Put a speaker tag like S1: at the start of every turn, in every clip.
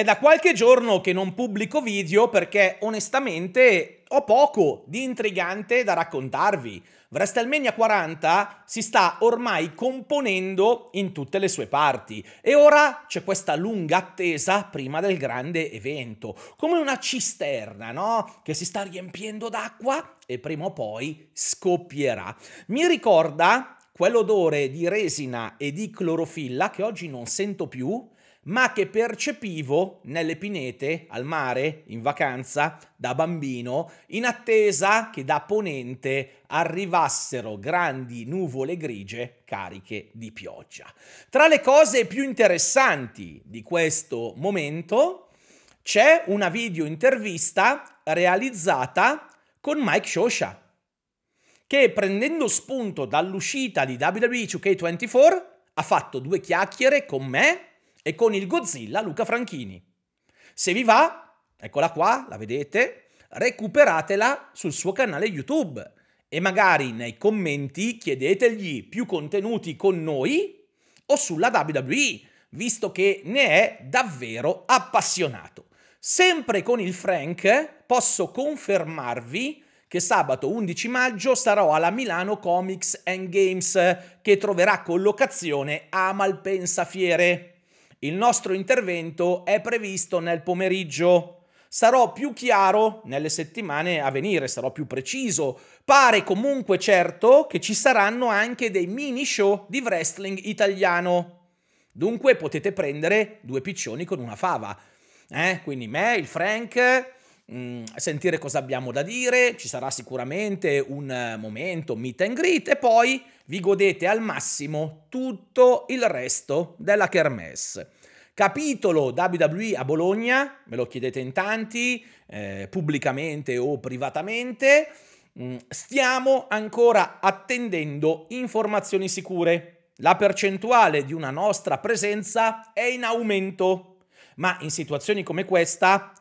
S1: È da qualche giorno che non pubblico video perché onestamente ho poco di intrigante da raccontarvi. WrestleMania 40 si sta ormai componendo in tutte le sue parti e ora c'è questa lunga attesa prima del grande evento, come una cisterna, no? Che si sta riempiendo d'acqua e prima o poi scoppierà. Mi ricorda quell'odore di resina e di clorofilla che oggi non sento più ma che percepivo nelle pinete, al mare, in vacanza, da bambino, in attesa che da ponente arrivassero grandi nuvole grigie cariche di pioggia. Tra le cose più interessanti di questo momento c'è una video intervista realizzata con Mike Shosha, che prendendo spunto dall'uscita di WWE 2K24 ha fatto due chiacchiere con me e con il Godzilla Luca Franchini. Se vi va, eccola qua, la vedete, recuperatela sul suo canale YouTube e magari nei commenti chiedetegli più contenuti con noi o sulla WWE, visto che ne è davvero appassionato. Sempre con il Frank posso confermarvi che sabato 11 maggio sarò alla Milano Comics and Games che troverà collocazione a Malpensa Fiere. Il nostro intervento è previsto nel pomeriggio. Sarò più chiaro nelle settimane a venire, sarò più preciso. Pare comunque certo che ci saranno anche dei mini show di wrestling italiano. Dunque potete prendere due piccioni con una fava. Eh? Quindi me, il Frank, Mm, sentire cosa abbiamo da dire, ci sarà sicuramente un momento meet and greet e poi vi godete al massimo tutto il resto della kermesse. Capitolo WWE a Bologna, me lo chiedete in tanti, eh, pubblicamente o privatamente, mm, stiamo ancora attendendo informazioni sicure. La percentuale di una nostra presenza è in aumento, ma in situazioni come questa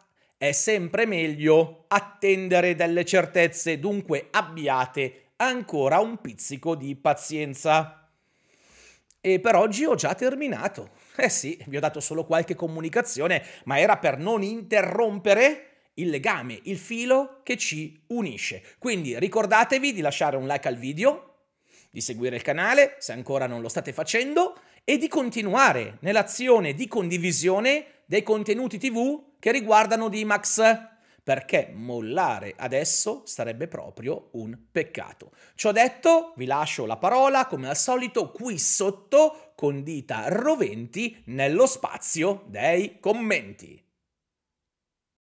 S1: è sempre meglio attendere delle certezze, dunque abbiate ancora un pizzico di pazienza. E per oggi ho già terminato. Eh sì, vi ho dato solo qualche comunicazione, ma era per non interrompere il legame, il filo che ci unisce. Quindi ricordatevi di lasciare un like al video, di seguire il canale se ancora non lo state facendo e di continuare nell'azione di condivisione dei contenuti TV che riguardano Dimax, perché mollare adesso sarebbe proprio un peccato. Ciò detto, vi lascio la parola, come al solito, qui sotto, con dita roventi nello spazio dei commenti.